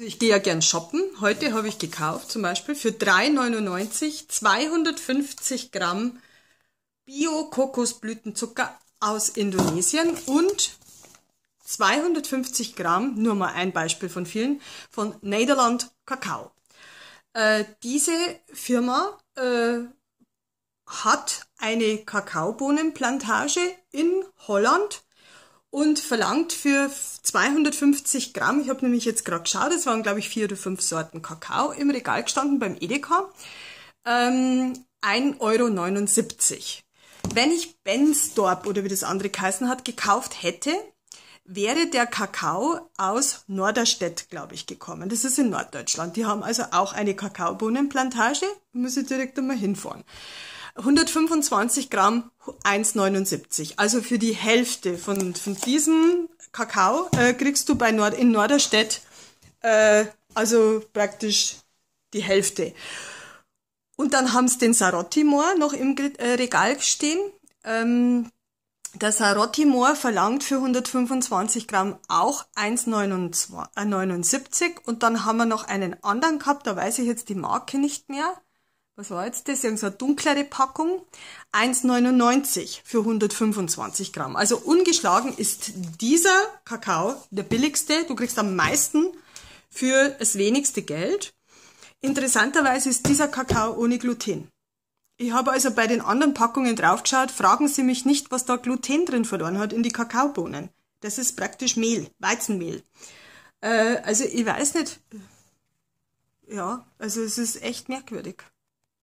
Also ich gehe ja gern shoppen. Heute habe ich gekauft zum Beispiel für 3,99 250 Gramm Bio-Kokosblütenzucker aus Indonesien und 250 Gramm, nur mal ein Beispiel von vielen, von Nederland Kakao. Äh, diese Firma äh, hat eine Kakaobohnenplantage in Holland und verlangt für 250 Gramm, ich habe nämlich jetzt gerade geschaut, es waren glaube ich vier oder fünf Sorten Kakao im Regal gestanden beim Edeka, ähm, 1,79 Euro. Wenn ich Bensdorp oder wie das andere geheißen hat, gekauft hätte, wäre der Kakao aus Norderstedt, glaube ich, gekommen. Das ist in Norddeutschland. Die haben also auch eine Kakaobohnenplantage. Muss ich direkt einmal hinfahren. 125 Gramm 1,79. Also für die Hälfte von, von diesem Kakao äh, kriegst du bei Nord in Norderstedt äh, also praktisch die Hälfte. Und dann haben's den Sarottimor noch im äh, Regal stehen. Ähm, der Sarottimor verlangt für 125 Gramm auch 1,79 äh, und dann haben wir noch einen anderen gehabt, da weiß ich jetzt die Marke nicht mehr was war jetzt das? Irgend so eine dunklere Packung. 1,99 für 125 Gramm. Also ungeschlagen ist dieser Kakao der billigste. Du kriegst am meisten für das wenigste Geld. Interessanterweise ist dieser Kakao ohne Gluten. Ich habe also bei den anderen Packungen draufgeschaut. Fragen Sie mich nicht, was da Gluten drin verloren hat in die Kakaobohnen. Das ist praktisch Mehl, Weizenmehl. Äh, also ich weiß nicht. Ja, also es ist echt merkwürdig.